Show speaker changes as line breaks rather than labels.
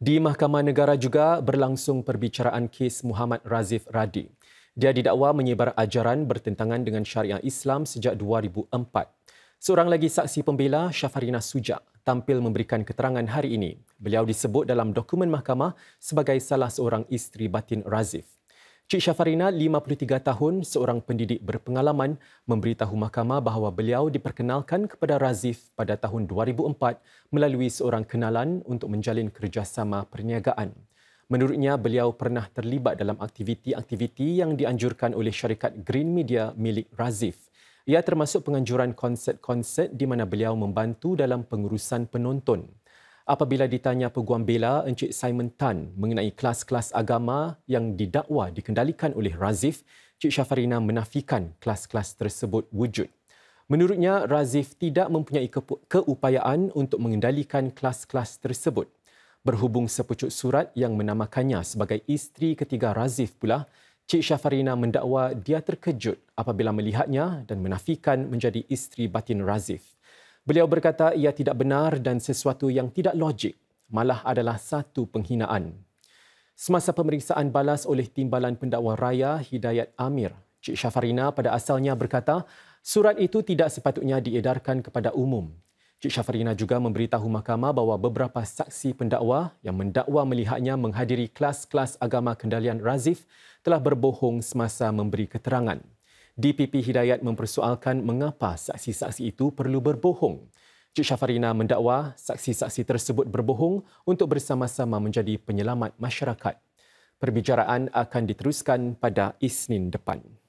Di Mahkamah Negara juga berlangsung perbicaraan kes Muhammad Razif Radi. Dia didakwa menyebar ajaran bertentangan dengan syariah Islam sejak 2004. Seorang lagi saksi pembela, Syafarina Suja, tampil memberikan keterangan hari ini. Beliau disebut dalam dokumen mahkamah sebagai salah seorang isteri batin Razif. Cik Syafarina, 53 tahun, seorang pendidik berpengalaman, memberitahu mahkamah bahawa beliau diperkenalkan kepada Razif pada tahun 2004 melalui seorang kenalan untuk menjalin kerjasama perniagaan. Menurutnya, beliau pernah terlibat dalam aktiviti-aktiviti yang dianjurkan oleh syarikat Green Media milik Razif. Ia termasuk penganjuran konsert-konsert di mana beliau membantu dalam pengurusan penonton. Apabila ditanya peguam bela Encik Simon Tan mengenai kelas-kelas agama yang didakwa dikendalikan oleh Razif, Cik Syafarina menafikan kelas-kelas tersebut wujud. Menurutnya, Razif tidak mempunyai keupayaan untuk mengendalikan kelas-kelas tersebut. Berhubung sepucuk surat yang menamakannya sebagai isteri ketiga Razif pula, Cik Syafarina mendakwa dia terkejut apabila melihatnya dan menafikan menjadi isteri batin Razif. Beliau berkata ia tidak benar dan sesuatu yang tidak logik, malah adalah satu penghinaan. Semasa pemeriksaan balas oleh Timbalan Pendakwa Raya Hidayat Amir, Cik Syafarina pada asalnya berkata surat itu tidak sepatutnya diedarkan kepada umum. Cik Syafarina juga memberitahu mahkamah bahawa beberapa saksi pendakwa yang mendakwa melihatnya menghadiri kelas-kelas agama kendalian Razif telah berbohong semasa memberi keterangan. DPP Hidayat mempersoalkan mengapa saksi-saksi itu perlu berbohong. Cik Syafarina mendakwa saksi-saksi tersebut berbohong untuk bersama-sama menjadi penyelamat masyarakat. Perbicaraan akan diteruskan pada Isnin depan.